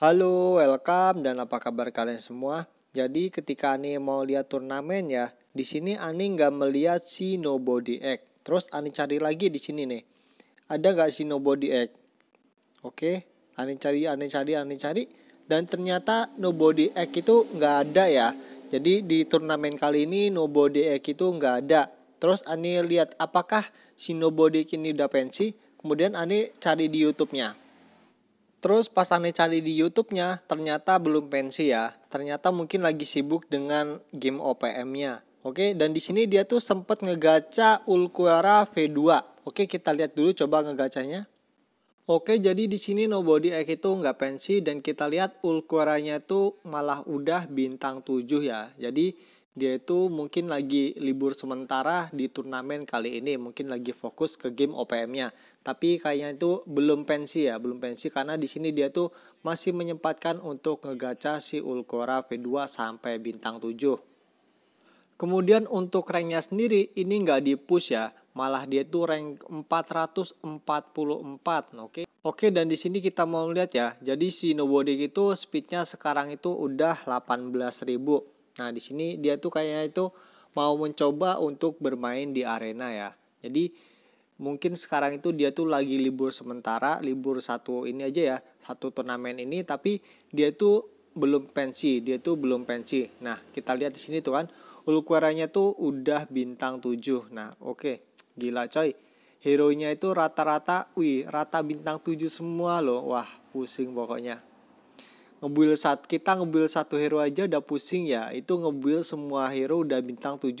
Halo, welcome dan apa kabar kalian semua? Jadi ketika Ani mau lihat turnamen ya, di sini Ani nggak melihat si Nobody Egg. Terus Ani cari lagi di sini nih. Ada nggak si Nobody Egg? Oke, Ani cari, Ani cari, Ani cari. Dan ternyata Nobody Egg itu nggak ada ya. Jadi di turnamen kali ini Nobody Egg itu nggak ada. Terus Ani lihat apakah si Nobody kini ini udah pensi. Kemudian Ani cari di YouTube-nya. Terus pas aneh cari di YouTube-nya, ternyata belum pensi ya. Ternyata mungkin lagi sibuk dengan game OPM-nya. Oke, dan di sini dia tuh sempat ngegaca Ulquiorra V2. Oke, kita lihat dulu coba ngegacanya. Oke, jadi di sini Nobody X itu nggak pensi dan kita lihat Ulquiorra-nya tuh malah udah bintang 7 ya. Jadi dia itu mungkin lagi libur sementara di turnamen kali ini mungkin lagi fokus ke game OPM-nya tapi kayaknya itu belum pensi ya belum pensi karena di sini dia tuh masih menyempatkan untuk ngegaca si Ulkora V2 sampai bintang 7 kemudian untuk ranknya sendiri ini nggak di push ya malah dia tuh rank 444 oke okay? Oke dan di sini kita mau lihat ya jadi si Nobody itu speednya sekarang itu udah 18.000 Nah, di sini dia tuh kayaknya itu mau mencoba untuk bermain di arena ya. Jadi mungkin sekarang itu dia tuh lagi libur sementara, libur satu ini aja ya, satu turnamen ini tapi dia tuh belum pensi, dia tuh belum pensi. Nah, kita lihat di sini tuh kan Uluqueranya tuh udah bintang 7. Nah, oke. Okay. Gila coy. Hero-nya itu rata-rata wih, rata bintang 7 semua loh. Wah, pusing pokoknya ngebuild saat kita ngebuild satu hero aja udah pusing ya itu ngebuild semua hero udah bintang 7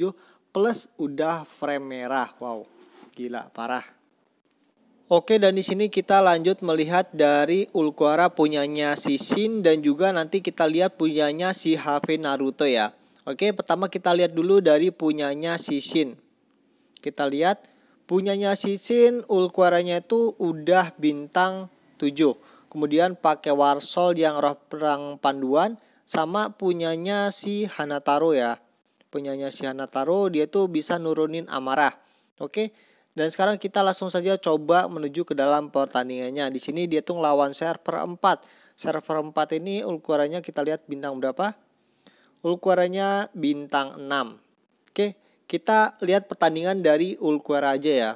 plus udah frame merah wow gila parah Oke dan di sini kita lanjut melihat dari Ulquara punyanya si Shin dan juga nanti kita lihat punyanya si HV Naruto ya. Oke, pertama kita lihat dulu dari punyanya si Shin. Kita lihat punyanya si Shin Ulquaranya itu udah bintang 7 kemudian pakai Warsol yang roh perang panduan sama punyanya si Hanataro ya. Punyanya si Hanataro dia tuh bisa nurunin amarah. Oke. Dan sekarang kita langsung saja coba menuju ke dalam pertandingannya. Di sini dia tuh lawan server 4. Server 4 ini ukurannya kita lihat bintang berapa? ukurannya bintang 6. Oke, kita lihat pertandingan dari ulquera aja ya.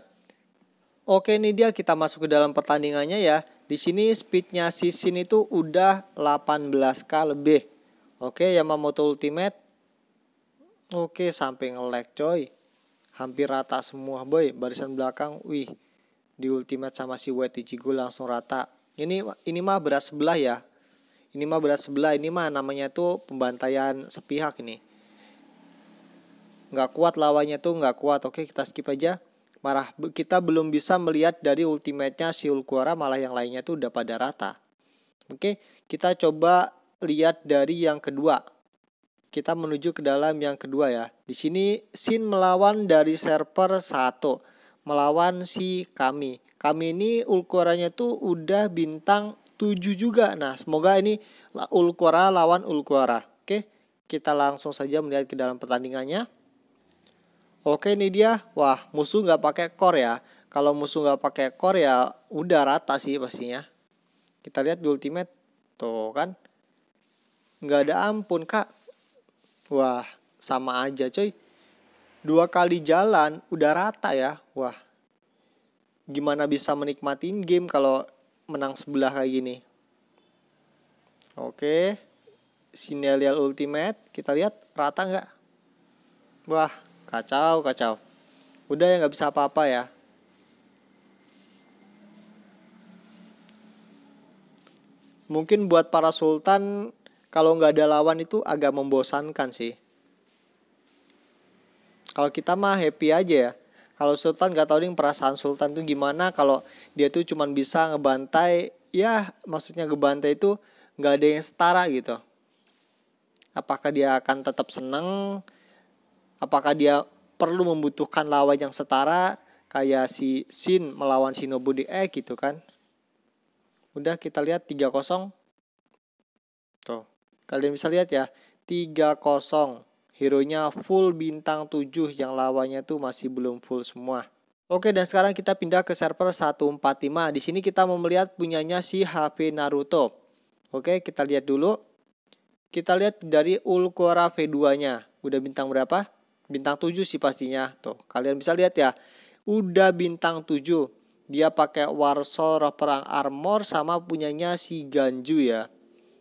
Oke, ini dia kita masuk ke dalam pertandingannya ya. Di sini speednya si Sin itu udah 18k lebih. Oke, Yamamoto Ultimate. Oke, sampai nge coy. Hampir rata semua boy, barisan belakang. Wih, di Ultimate sama si White Ichigo langsung rata. Ini ini mah beras sebelah ya. Ini mah beras sebelah, ini mah namanya tuh pembantaian sepihak ini. Nggak kuat lawannya tuh, nggak kuat. Oke, kita skip aja marah kita belum bisa melihat dari ultimate-nya si Hulkuara malah yang lainnya tuh udah pada rata. Oke, kita coba lihat dari yang kedua. Kita menuju ke dalam yang kedua ya. Di sini Sin melawan dari server 1 melawan si kami. Kami ini Ulquaranya tuh udah bintang 7 juga. Nah, semoga ini ulkuara lawan ulkuara. Oke, kita langsung saja melihat ke dalam pertandingannya. Oke ini dia, wah musuh nggak pakai core ya. Kalau musuh nggak pakai core ya udah rata sih pastinya. Kita lihat di ultimate, tuh kan. Nggak ada ampun kak. Wah sama aja coy. Dua kali jalan udah rata ya, wah. Gimana bisa menikmatin game kalau menang sebelah kayak gini. Oke, sinyal Ultimate, kita lihat rata nggak? Wah, kacau kacau udah ya nggak bisa apa-apa ya mungkin buat para sultan kalau nggak ada lawan itu agak membosankan sih kalau kita mah happy aja ya kalau sultan nggak tahu nih perasaan sultan tuh gimana kalau dia tuh cuman bisa ngebantai ya maksudnya ngebantai itu nggak ada yang setara gitu apakah dia akan tetap seneng apakah dia perlu membutuhkan lawan yang setara kayak si Shin melawan Shinobu di E gitu kan. Udah kita lihat 3-0. Tuh. Kalian bisa lihat ya, 3-0. Hero-nya full bintang 7 yang lawannya tuh masih belum full semua. Oke dan sekarang kita pindah ke server 145. Di sini kita mau melihat punyanya si HP Naruto. Oke, kita lihat dulu. Kita lihat dari Ulquora V2-nya. Udah bintang berapa? bintang 7 sih pastinya. Tuh, kalian bisa lihat ya. Udah bintang 7. Dia pakai warsor perang armor sama punyanya si Ganju ya.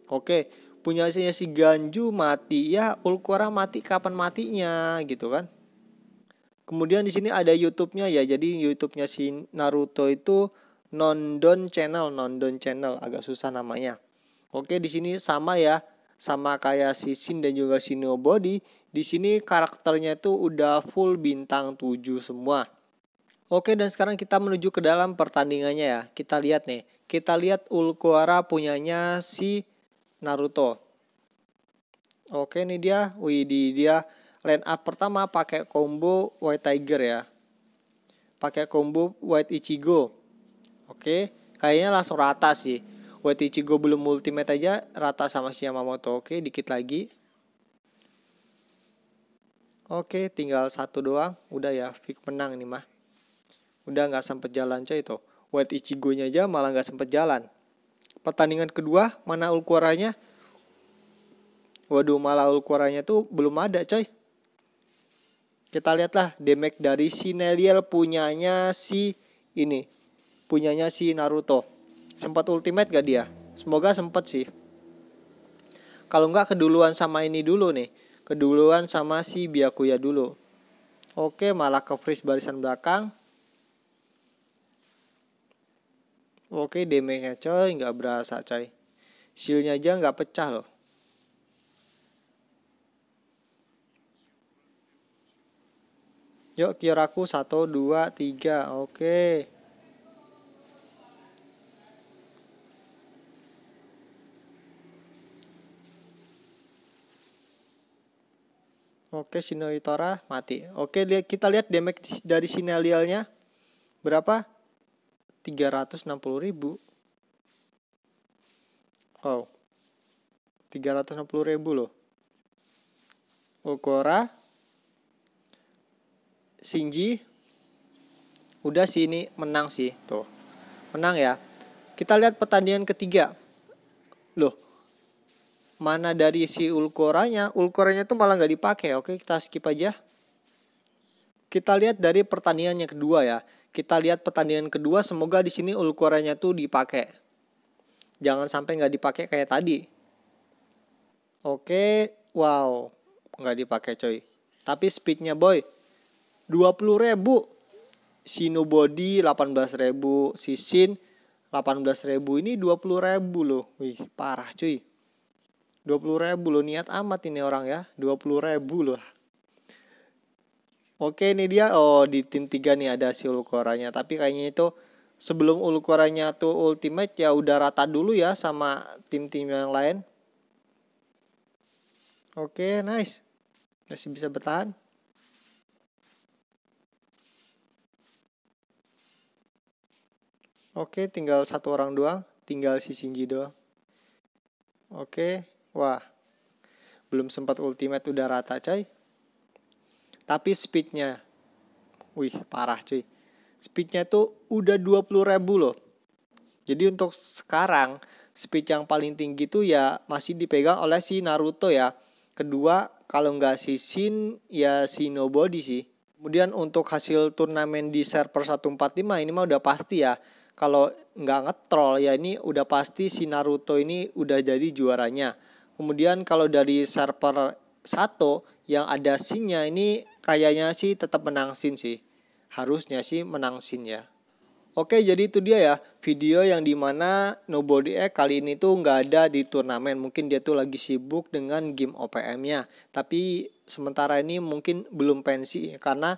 Oke, punyanya si Ganju mati ya, ulkora mati kapan matinya gitu kan. Kemudian di sini ada YouTube-nya ya. Jadi YouTube-nya si Naruto itu Nondon Channel, Nondon Channel agak susah namanya. Oke, di sini sama ya. Sama kayak si Shin dan juga si Nobody di sini karakternya itu udah full bintang 7 semua. Oke dan sekarang kita menuju ke dalam pertandingannya ya. Kita lihat nih. Kita lihat Ulquara punyanya si Naruto. Oke ini dia. Wih di dia line up pertama pakai combo White Tiger ya. Pakai combo White Ichigo. Oke, kayaknya langsung rata sih. White Ichigo belum ultimate aja rata sama si Yamamoto. Oke, dikit lagi. Oke, tinggal satu doang. Udah ya, Vic menang nih mah. Udah nggak sempet jalan coy itu. White Ichigo-nya aja malah nggak sempet jalan. Pertandingan kedua, mana ulkuaranya? Waduh, malah ulkuaranya tuh belum ada coy. Kita lihatlah damage dari si Neliel punyanya si ini. Punyanya si Naruto. Sempat ultimate gak dia? Semoga sempat sih. Kalau nggak keduluan sama ini dulu nih keduluan sama si Biakuya dulu. Oke, malah ke freeze barisan belakang. Oke, damage-nya coy, nggak berasa coy. Shield-nya aja nggak pecah loh. Yuk, Kyoraku 1, 2, 3. Oke. Okay. Oke, Sinoitora mati. Oke, lihat kita lihat damage dari Sinelialnya berapa? 360.000. Oh. 360.000 loh. Okora Shinji udah sih ini menang sih tuh. Menang ya. Kita lihat pertandingan ketiga. Loh, mana dari si ulkoranya ulkoranya tuh malah nggak dipakai oke kita skip aja kita lihat dari pertandingan yang kedua ya kita lihat pertanian kedua semoga di sini ulkoranya tuh dipakai jangan sampai nggak dipakai kayak tadi oke wow nggak dipakai coy tapi speednya boy 20 ribu si nobody 18 ribu si sin 18 ribu ini 20 ribu loh wih parah cuy 20 ribu loh niat amat ini orang ya 20 ribu loh Oke ini dia oh di tim 3 nih ada si Ulukoranya tapi kayaknya itu sebelum Ulukoranya tuh ultimate ya udah rata dulu ya sama tim-tim yang lain. Oke nice masih bisa bertahan. Oke tinggal satu orang doang tinggal si Shinji doang. Oke Wah, belum sempat ultimate udah rata coy. Tapi speednya, wih parah cuy. Speednya tuh udah 20 ribu loh. Jadi untuk sekarang speed yang paling tinggi tuh ya masih dipegang oleh si Naruto ya. Kedua kalau nggak si Shin ya si Nobody sih. Kemudian untuk hasil turnamen di server 145 ini mah udah pasti ya. Kalau nggak ngetrol ya ini udah pasti si Naruto ini udah jadi juaranya. Kemudian kalau dari server satu yang ada sinnya ini kayaknya sih tetap menang sin sih. Harusnya sih menang sin ya. Oke jadi itu dia ya video yang dimana Nobody X kali ini tuh nggak ada di turnamen mungkin dia tuh lagi sibuk dengan game OPM nya tapi sementara ini mungkin belum pensi karena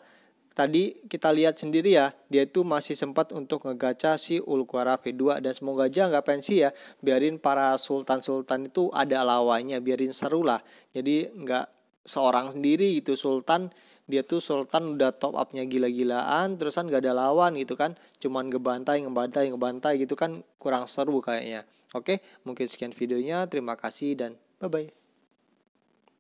tadi kita lihat sendiri ya, dia itu masih sempat untuk ngegaca si Ulquara V2 dan semoga aja nggak pensi ya, biarin para sultan-sultan itu ada lawannya, biarin seru lah. Jadi nggak seorang sendiri gitu sultan dia tuh sultan udah top upnya gila-gilaan terusan nggak ada lawan gitu kan cuman ngebantai ngebantai ngebantai gitu kan kurang seru kayaknya oke mungkin sekian videonya terima kasih dan bye bye